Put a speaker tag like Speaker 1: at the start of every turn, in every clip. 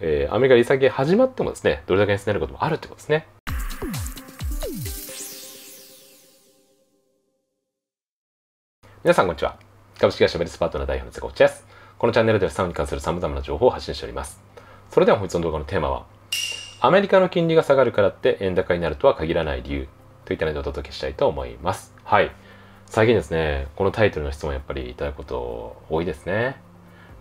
Speaker 1: えー、アメリカ利下げ始まってもですね、ドル高になることもあるってことですね。皆さんこんにちは。株式会社メリスパートナー代表の瀬古内です。このチャンネルではサ資産に関する様々な情報を発信しております。それでは本日の動画のテーマは、アメリカの金利が下がるからって円高になるとは限らない理由といった内容でお届けしたいと思います。はい。最近ですね、このタイトルの質問やっぱりいただくこと多いですね。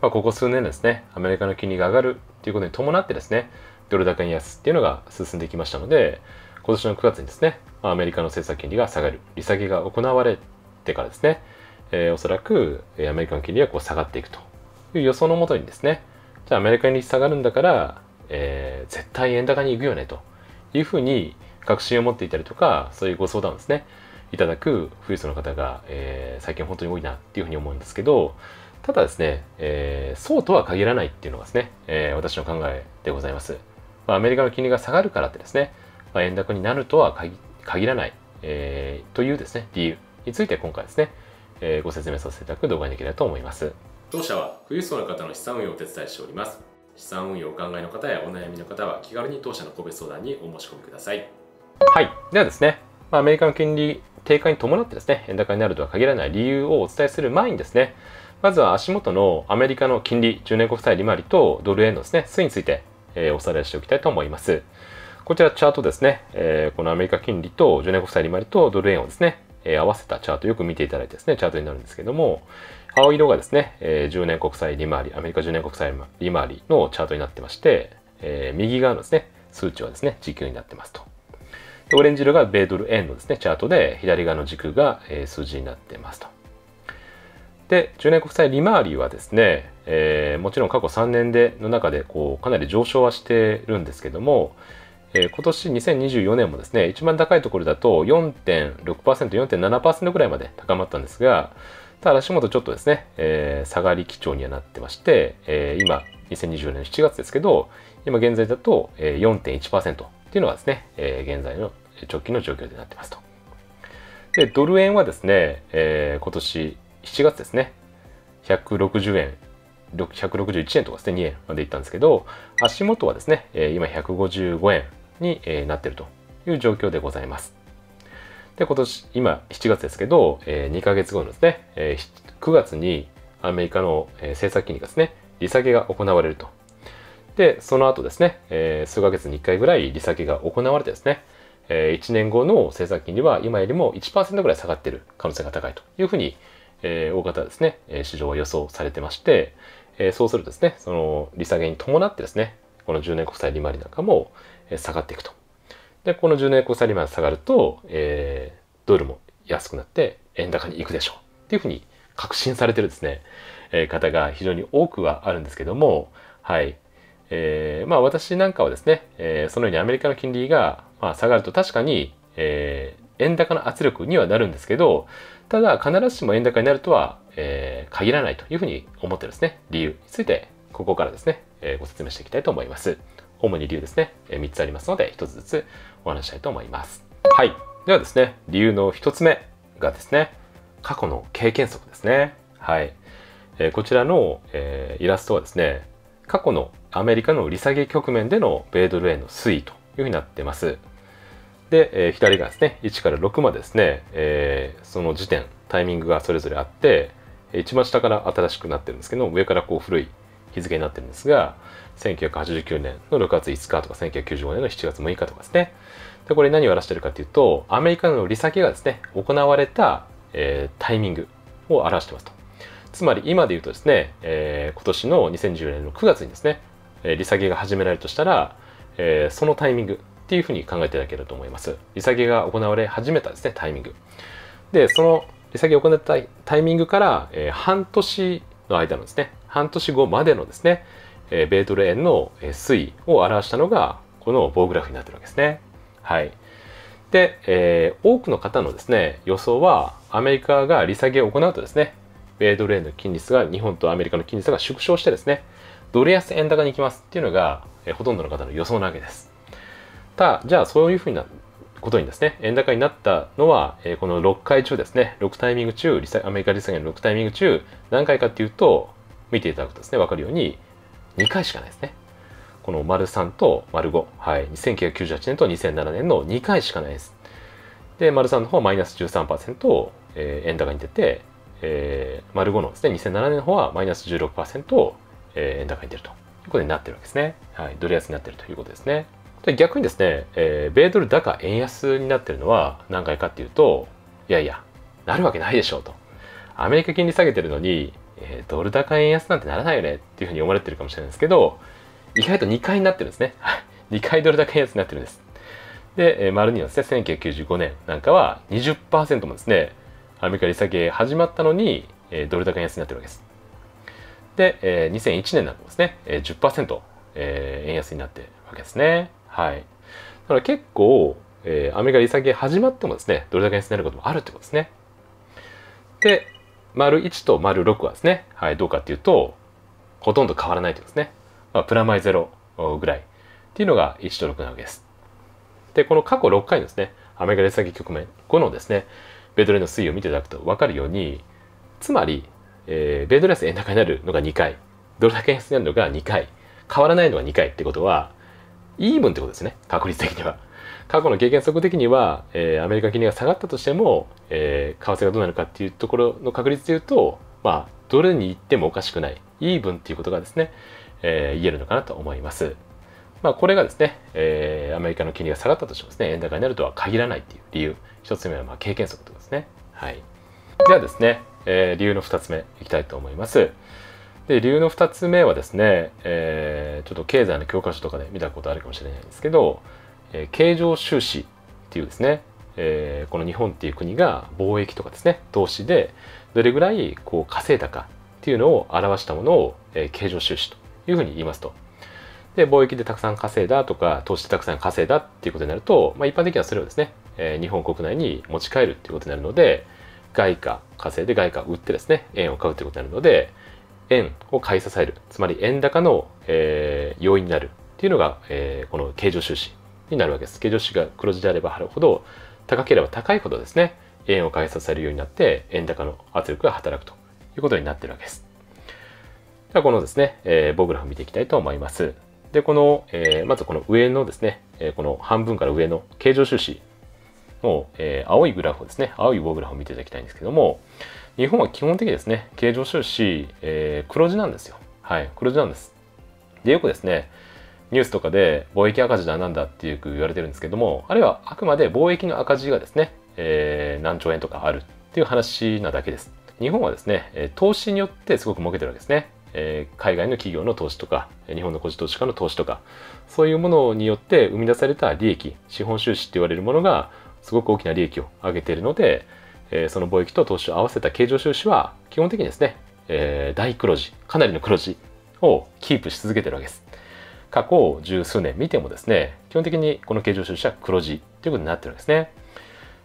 Speaker 1: まあ、ここ数年ですね、アメリカの金利が上がるということに伴ってですね、ドル高円安っていうのが進んできましたので、今年の9月にですね、アメリカの政策金利が下がる、利下げが行われてからですね、えー、おそらくアメリカの金利はこう下がっていくという予想のもとにですね、じゃあアメリカに下がるんだから、えー、絶対円高に行くよねというふうに確信を持っていたりとか、そういうご相談をですね、いただく富裕層の方が、えー、最近本当に多いなっていうふうに思うんですけど、ただですね、えー、そうとは限らないっていうのがですね、えー、私の考えでございます。まあ、アメリカの金利が下がるからってですね、まあ、円高になるとは限らない、えー、というですね、理由について今回ですね、えー、ご説明させていただく動画にできればと思います。当社は富裕層の方の資産運用をお手伝いしております。資産運用をお考えの方やお悩みの方は気軽に当社の個別相談にお申し込みください。はい。ではですね、まあ、アメリカの金利低下に伴ってですね、円高になるとは限らない理由をお伝えする前にですね、まずは足元のアメリカの金利、10年国債利回りとドル円のですね、数について、えー、おさらいしておきたいと思います。こちらチャートですね、えー、このアメリカ金利と10年国債利回りとドル円をですね、えー、合わせたチャート、よく見ていただいてですね、チャートになるんですけども、青色がですね、えー、10年国債利回り、アメリカ10年国債利回りのチャートになってまして、えー、右側のですね、数値はですね、時給になってますと。オレンジ色が米ドル円のですね、チャートで、左側の軸が、えー、数字になってますと。で10年国債利回りはですね、えー、もちろん過去3年での中でこうかなり上昇はしてるんですけども、えー、今年2024年もですね一番高いところだと 4.6%4.7% ぐらいまで高まったんですがただ足元ちょっとですね、えー、下がり基調にはなってまして、えー、今2024年7月ですけど今現在だと4.1%っていうのがですね、えー、現在の直近の状況でなってますと。でドル円はですね、えー、今年7月ですね160円161円とかですね2円までいったんですけど足元はですね今155円になっているという状況でございますで今年今7月ですけど2ヶ月後のですね9月にアメリカの政策金利がですね利下げが行われるとでその後ですね数ヶ月に1回ぐらい利下げが行われてですね1年後の政策金利は今よりも1%ぐらい下がっている可能性が高いというふうにえー、大方ですね、え市場は予想されてまして、えそうするとですね、その利下げに伴ってですね、この10年国債利回りなんかも下がっていくと。で、この10年国債利回り下がると、えドルも安くなって円高に行くでしょうっていうふうに確信されてるですね、え方が非常に多くはあるんですけども、はい。えー、まあ私なんかはですね、えー、そのようにアメリカの金利が、まあ、下がると確かに、えー、円高の圧力にはなるんですけど、ただ必ずしも円高になるとは、えー、限らないというふうに思ってですね理由についてここからですね、えー、ご説明していきたいと思います主に理由ですね、えー、3つありますので1つずつお話したいと思いますはいではですね理由の1つ目がですね過去の経験則ですねはい、えー、こちらの、えイラストはですね過去のアメリカの利下げ局面での米ドル円の推移というふうになってますで、えー、左がですね1から6までですね、えー、その時点タイミングがそれぞれあって一番下から新しくなってるんですけど上からこう古い日付になってるんですが1989年の6月5日とか1995年の7月6日とかですねでこれ何を表してるかというとアメリカの利下げがですね行われた、えー、タイミングを表してますとつまり今で言うとですね、えー、今年の2010年の9月にですね利下げが始められるとしたら、えー、そのタイミングっていうふうに考えていただけると思います。利下げが行われ始めたですね、タイミング。で、その利下げを行ったタイミングから、えー、半年の間のですね、半年後までのですね、えー、米ドル円の推移を表したのが、この棒グラフになってるわけですね。はい。で、えー、多くの方のですね、予想は、アメリカが利下げを行うとですね、米ドル円の金利差が、日本とアメリカの金利差が縮小してですね、ドル安円高に行きますっていうのが、えー、ほとんどの方の予想なわけです。た、じゃあそういうふうなことにですね、円高になったのは、えー、この6回中ですね、6タイミング中、アメリカ利下げの6タイミング中、何回かっていうと、見ていただくとですね、分かるように、2回しかないですね。この丸3と丸5、はい、1998年と2007年の2回しかないです。で、丸3の方はマイナス13%、えー、円高に出て、えー、丸5のですね、2007年の方はマイナス16%、えー、円高に出るということになってるわけですね。はい、ドル安になってるということですね。で逆にですね、えー、米ドル高円安になってるのは何回かっていうと、いやいや、なるわけないでしょうと。アメリカ金利下げてるのに、えー、ドル高円安なんてならないよねっていうふうに思われてるかもしれないですけど、意外と2回になってるんですね。2 回ドル高円安になってるんです。で、えー、丸2のですね、1995年なんかは20%もですね、アメリカ利下げ始まったのに、えー、ドル高円安になってるわけです。で、えー、2001年なんかもですね、えー、10%えー、円安になってるわけですね。はい。だから結構、えー、アメリカ利下げ始まってもですね、どれだけ安になることもあるってことですね。で、丸1と丸6はですね、はい、どうかっていうと、ほとんど変わらないということですね。まあ、プラマイゼロぐらいっていうのが1と6なわけです。で、この過去6回のですね、アメリカ利下げ局面後のですね、米ドルの推移を見ていただくと分かるように、つまり、えー、米ドル安円高になるのが2回、ドル高安になるのが2回、変わらないのが2回ってことはイーブンってことですね確率的には。過去の経験則的には、えー、アメリカ金利が下がったとしても、えー、為替がどうなるかっていうところの確率で言うと、まあ、どれに行ってもおかしくないイーブンっていうことがですね、えー、言えるのかなと思います。まあ、これがですね、えー、アメリカの金利が下がったとしてもですね、円高になるとは限らないっていう理由。1つ目はまあ経験則ということですね。はい。ではですね、えー、理由の2つ目いきたいと思います。で理由の2つ目はですね、えー、ちょっと経済の教科書とかで見たことあるかもしれないんですけど、えー、経常収支っていうですね、えー、この日本っていう国が貿易とかですね投資でどれぐらいこう稼いだかっていうのを表したものを、えー、経常収支というふうに言いますと。で貿易でたくさん稼いだとか投資でたくさん稼いだっていうことになると、まあ、一般的にはそれをですね、えー、日本国内に持ち帰るっていうことになるので外貨稼いで外貨を売ってですね円を買うっていうことになるので円を買い支えるつまり円高の、えー、要因になるっていうのが、えー、この経常収支になるわけです経常収支が黒字であればあるほど高ければ高いほどですね円を買い支えるようになって円高の圧力が働くということになってるわけですではこのですね、えー、棒グラフ見ていきたいと思いますでこの、えー、まずこの上のですね、えー、この半分から上の経常収支の、えー、青いグラフをですね、青い棒グラフを見ていただきたいんですけども、日本は基本的にですね、経常収支、えー、黒字なんですよ。はい、黒字なんです。で、よくですね、ニュースとかで貿易赤字だなんだってよく言われてるんですけども、あれはあくまで貿易の赤字がですね、えー、何兆円とかあるっていう話なだけです。日本はですね、投資によってすごく儲けてるわけですね。えー、海外の企業の投資とか、日本の個人投資家の投資とか、そういうものによって生み出された利益、資本収支って言われるものが、すごく大きな利益を上げているので、えー、その貿易と投資を合わせた経常収支は基本的にですね、えー、大黒字かなりの黒字をキープし続けてるわけです過去十数年見てもですね基本的にこの経常収支は黒字ということになってるんですね、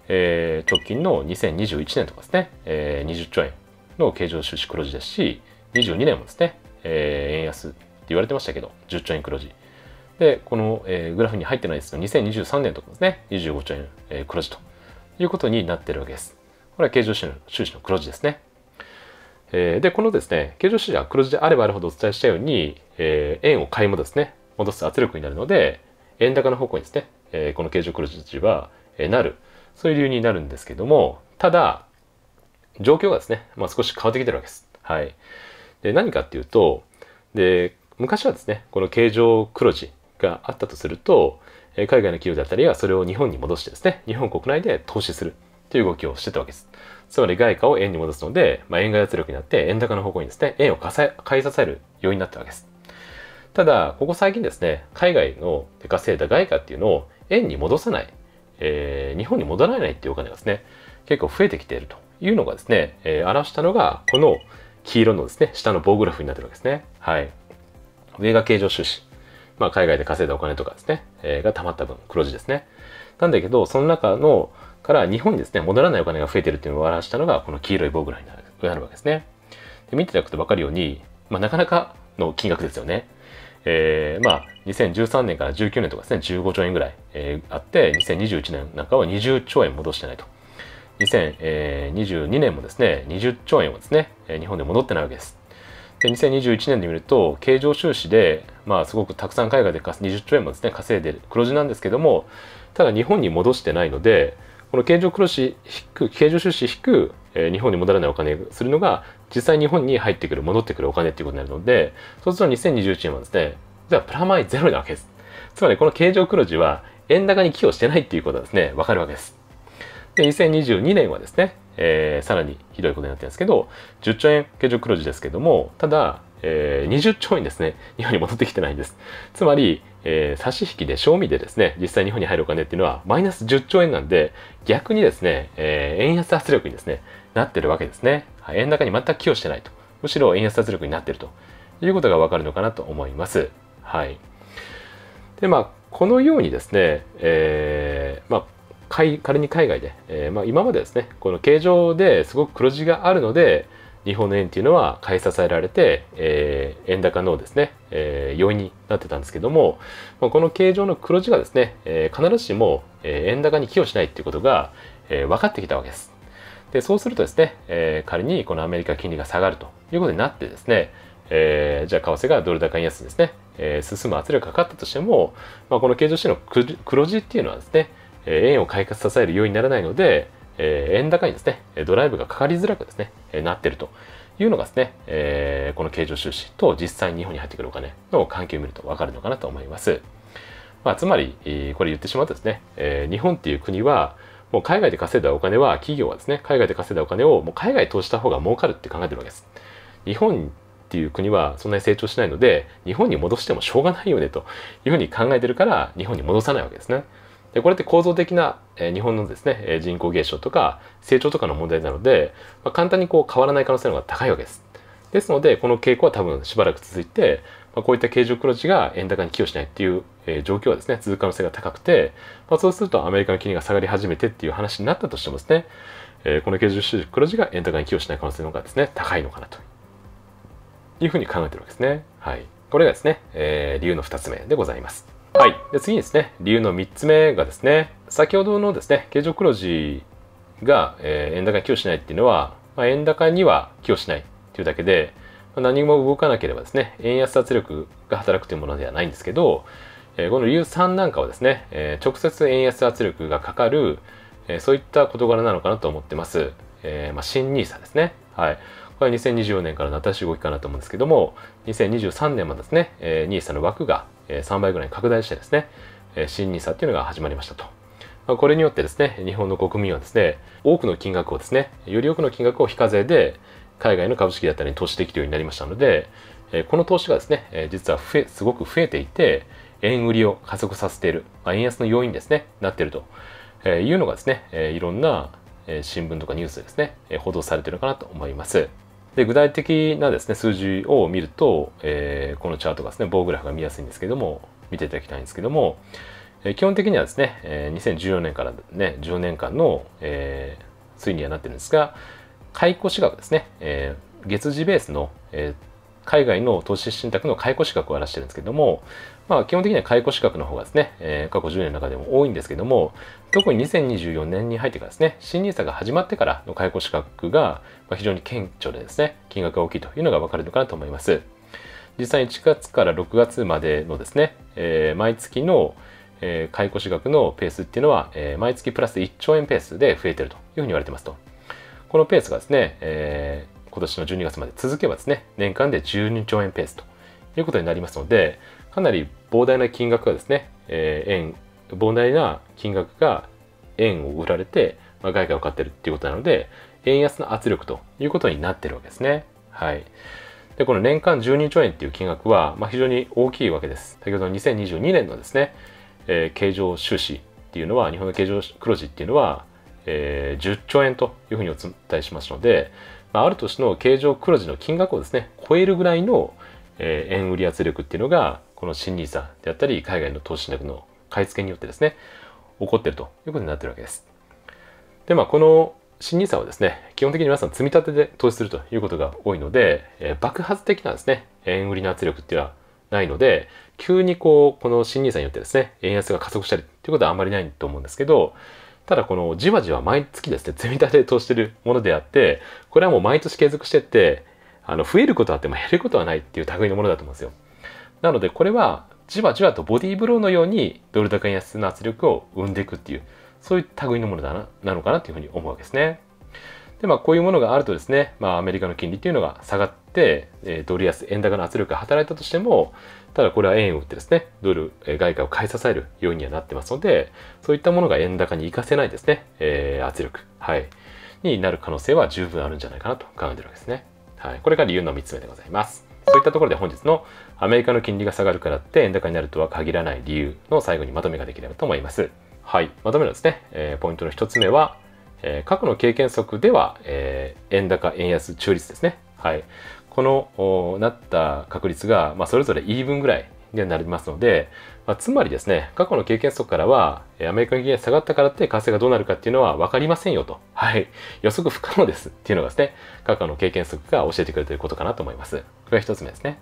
Speaker 1: えー、直近の2021年とかですね、えー、20兆円の経常収支黒字ですし22年もですね、えー、円安って言われてましたけど10兆円黒字で、この、えー、グラフに入ってないですど、2023年とかですね、25兆円、えー、黒字ということになってるわけです。これは経常収支の黒字ですね。えー、で、このですね、経常収支が黒字であればあるほどお伝えしたように、えー、円を買い戻すね、戻す圧力になるので、円高の方向にですね、えー、この経常黒字は、えー、なる、そういう理由になるんですけども、ただ、状況がですね、まあ、少し変わってきてるわけです。はい。で、何かっていうと、で、昔はですね、この経常黒字があったとすると、え海外の企業だったりはそれを日本に戻してですね、日本国内で投資するという動きをしてたわけです。つまり外貨を円に戻すので、まあ、円買い圧力になって円高の方向にですね、円を買い支える要因になったわけです。ただ、ここ最近ですね、海外の稼いだ外貨っていうのを円に戻さない、えー、日本に戻らないっていうお金がですね、結構増えてきているというのがですね、えー、表したのが、この黄色のですね、下の棒グラフになってるわけですね。はい。上が経常収支。まあ、海外で稼いだお金とかですね、えー、が溜まった分、黒字ですね。なんだけど、その中の、から日本にですね、戻らないお金が増えてるっていうのを表したのが、この黄色い棒ぐらいになるわけですね。で見ていただくと分かるように、まあ、なかなかの金額ですよね。えー、まあ、2013年から19年とかですね、15兆円ぐらい、えー、あって、2021年なんかは20兆円戻してないと。2022年もですね、20兆円はですね、日本で戻ってないわけです。で2021年で見ると経常収支で、まあ、すごくたくさん海外で20兆円もですね稼いでる黒字なんですけどもただ日本に戻してないのでこの経常黒字引く経常収支引く、えー、日本に戻らないお金するのが実際日本に入ってくる戻ってくるお金っていうことになるのでそうすると2021年はですねゃあプラマイゼロなわけですつまりこの経常黒字は円高に寄与してないっていうことはですねわかるわけですで2022年はですねえー、さらにひどいことになってるんですけど、10兆円経常黒字ですけども、ただ、えー、20兆円ですね、日本に戻ってきてないんです。つまり、えー、差し引きで、賞味でですね、実際日本に入るお金っていうのはマイナス10兆円なんで、逆にですね、えー、円安圧力にですね、なってるわけですね。はい、円高に全く寄与してないと。むしろ円安圧力になってるということがわかるのかなと思います。はい。で、まあ、このようにですね、えー、まあ、仮に海外で、えー、まあ、今までですねこの形状ですごく黒字があるので日本の円っていうのは買い支えられて、えー、円高のですね、えー、要因になってたんですけども、まあ、この形状の黒字がですね、え必ずしも、え円高に寄与しないということが、え分かってきたわけです。でそうするとですね、え仮にこのアメリカ金利が下がるということになってですね、えー、じゃあ為替がドル高円安ですね、えー、進む圧力がかかったとしても、まあ、この形状収の黒字っていうのはですね、え円を快活支える要因にならないので、え円高にですね、ドライブがかかりづらくですね、えなってるというのがですね、えこの経常収支と実際に日本に入ってくるお金の関係を見るとわかるのかなと思います。まあ、つまり、これ言ってしまうとですね、え日本っていう国は、もう海外で稼いだお金は、企業はですね、海外で稼いだお金をもう海外投資した方が儲かるって考えてるわけです。日本っていう国はそんなに成長しないので、日本に戻してもしょうがないよねというふうに考えてるから、日本に戻さないわけですね。でこれって構造的な、え日本のですねえ人口減少とか成長とかの問題なので、まあ、簡単にこう変わらない可能性の方が高いわけです。ですのでこの傾向は多分しばらく続いて、まあ、こういった経常黒字が円高に寄与しないっていう、え状況はですね続く可能性が高くて、まあ、そうするとアメリカの金利が下がり始めてっていう話になったとしてもですね、えこの経常黒字が円高に寄与しない可能性の方がですね高いのかなというふうに考えてるわけですね。はい、これがですね、えー、理由の2つ目でございます。はい。で、次にですね、理由の3つ目がですね、先ほどのですね、経常黒字が、えー、円高に寄与しないっていうのは、まあ、円高には寄与しないというだけで、まあ、何も動かなければですね、円安圧力が働くというものではないんですけど、えー、この理由3なんかはですね、えー、直接円安圧力がかかる、えそういった事柄なのかなと思ってます。えまあ、新 NISA ですね。はい。これは2024年からの新しい動きかなと思うんですけども、2023年もですね、えー、NISA の枠が3倍ぐらいに拡大してですね、新 nisa っていうのが始まりましたと。これによってですね、日本の国民はですね、多くの金額をですね、より多くの金額を非課税で海外の株式だったりに投資できるようになりましたので、この投資がですね、実は増えすごく増えていて、円売りを加速させている、まあ、円安の要因ですね、なっているというのがですね、いろんな新聞とかニュースでですね、報道されているのかなと思います。で具体的なですね数字を見ると、えー、このチャートがですね棒グラフが見やすいんですけども見ていただきたいんですけども、えー、基本的にはですね、えー、2014年からね10年間の、えー、推移にはなってるんですが解雇資格ですね、えー、月次ベースの、えー、海外の投資信託の解雇資格を表してるんですけどもまあ、基本的には解雇資格の方がですね、えー、過去10年の中でも多いんですけども、特に2024年に入ってからですね、新入 i が始まってからの解雇資格が非常に顕著でですね、金額が大きいというのがわかるのかなと思います。実際1月から6月までのですね、えー、毎月の、えー、解雇資格のペースっていうのは、えー、毎月プラス1兆円ペースで増えてるというふうに言われてますと。このペースがですね、えー、今年の12月まで続けばですね、年間で12兆円ペースということになりますので、かなり膨大な金額がですね、えー、円、膨大な金額が円を売られて、まあ、外貨を買ってるっていうことなので、円安の圧力ということになってるわけですね。はい。で、この年間12兆円っていう金額は、まあ、非常に大きいわけです。先ほどの2022年のですね、えー、経常収支っていうのは、日本の経常黒字っていうのは、えー、10兆円というふうにお伝えしますので、まあ、ある年の経常黒字の金額をですね、超えるぐらいの、えー、円売り圧力っていうのが、この新ニーサであったり、海外の投資信託の買い付けによってですね、起こっているということになっているわけです。で、まあ、この新ニーサはですね、基本的に皆さん積み立てで投資するということが多いので、えー、爆発的なですね、円売りの圧力っていうのはないので、急にこう、この新ニーサによってですね、円安が加速したりっていうことはあんまりないと思うんですけど、ただこのじわじわ毎月ですね、積み立てで投資してるものであって、これはもう毎年継続してって、あの、増えることはあっても減ることはないっていう類のものだと思うんですよ。なのでこれはじわじわとボディーブローのようにドル高円安の圧力を生んでいくっていうそういう類のものだななのかなというふうに思うわけですね。でまあこういうものがあるとですね、まあ、アメリカの金利っていうのが下がって、えドル安円高の圧力が働いたとしてもただこれは円を売ってですねドル、え外貨を買い支えるようにはなってますのでそういったものが円高に活かせないですね、えー、圧力、はい、になる可能性は十分あるんじゃないかなと考えてるわけですね。はい、これが理由の3つ目でございます。そういったところで本日のアメリカの金利が下がるからって円高になるとは限らない理由の最後にまとめができればと思います。はい、まとめのですね、えー、ポイントの一つ目は、えー、過去の経験則では、えー、円高、円安、中立ですね。はい、このなった確率が、まあ、それぞれイーブンぐらいになりますので、まあ、つまりですね、過去の経験則からは、アメリカの金利下がったからって為替がどうなるかっていうのは分かりませんよと。はい。予測不可能ですっていうのがですね、過去の経験則が教えてくれてることかなと思います。これが1つ目ですね。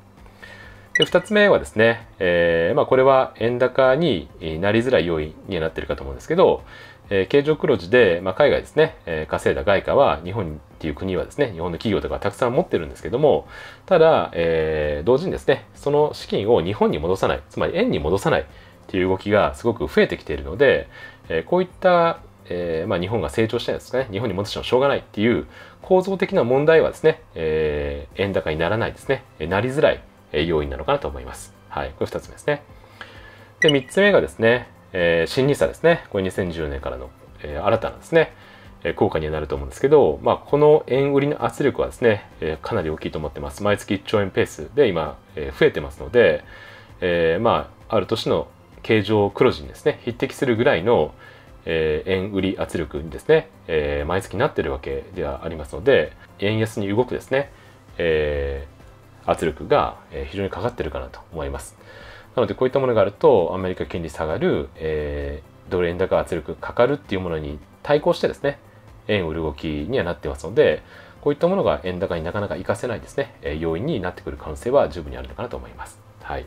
Speaker 1: で2つ目はですね、えー、まあ、これは円高になりづらい要因にはなってるかと思うんですけど、えー、経常黒字で、まあ、海外ですね、えー、稼いだ外貨は日本っていう国はですね、日本の企業とかたくさん持ってるんですけども、ただ、えー、同時にですね、その資金を日本に戻さない、つまり円に戻さないっていう動きがすごく増えてきているので、えー、こういった、えーまあ、日本が成長したいですかね、日本に戻してもしょうがないっていう構造的な問題はですね、えー、円高にならないですね、なりづらい要因なのかなと思います。はい、これ2つ目ですね。で、3つ目がですね、えー、新ニーサですね、これ2010年からの、えー、新たなですね、えー、効果にはなると思うんですけど、まあ、この円売りの圧力はですね、えー、かなり大きいと思ってます。毎月1兆円ペースで今、えー、増えてますので、えー、まあ、ある年の経常黒字にですね、匹敵するぐらいの、えー、円売り圧力にですね、えー、毎月なってるわけではありますので、円安に動くですね、えー、圧力が非常にかかってるかなと思います。なのでこういったものがあるとアメリカ金利下がる、えー、ドル円高圧力かかるっていうものに対抗してですね円売る動きにはなってますのでこういったものが円高になかなか活かせないですね、え要因になってくる可能性は十分にあるのかなと思います。はい、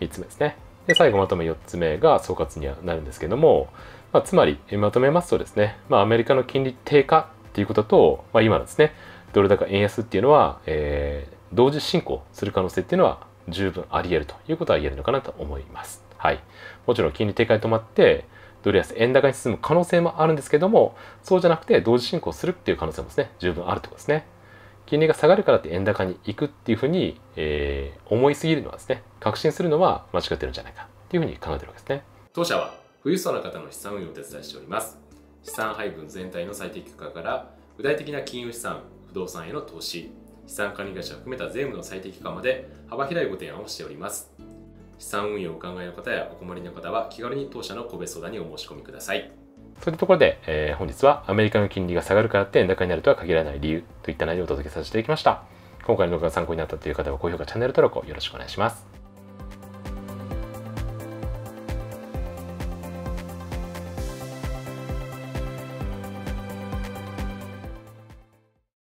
Speaker 1: 3つ目ですね。で最後まとめ4つ目が総括にはなるんですけども、まあ、つまりまとめますとですね、まあ、アメリカの金利低下っていうことと、まあ、今のですねドル高円安っていうのは、えー、同時進行する可能性っていうのは十分あり得るということは言えるのかなと思います。はい、もちろん金利低下に止まってドル安円高に進む可能性もあるんですけどもそうじゃなくて同時進行するっていう可能性もですね十分あるということですね。金利が下がるからって円高に行くっていうふうに、えー、思いすぎるのはですね確信するのは間違ってるんじゃないかっていうふうに考えてるわけですね。当社は富裕層の方の資産運用をお手伝いしております。資産配分全体の最適化から具体的な金融資産不動産への投資資産管理会社を含めた税務の最適化まで幅広いご提案をしております。資産運用をお考えの方やお困りの方は気軽に当社の個別相談にお申し込みください。というところで、えー、本日はアメリカの金利が下がるからって円高になるとは限らない理由といった内容をお届けさせていただきました。今回の動画が参考になったという方は高評価、チャンネル登録をよろしくお願いします。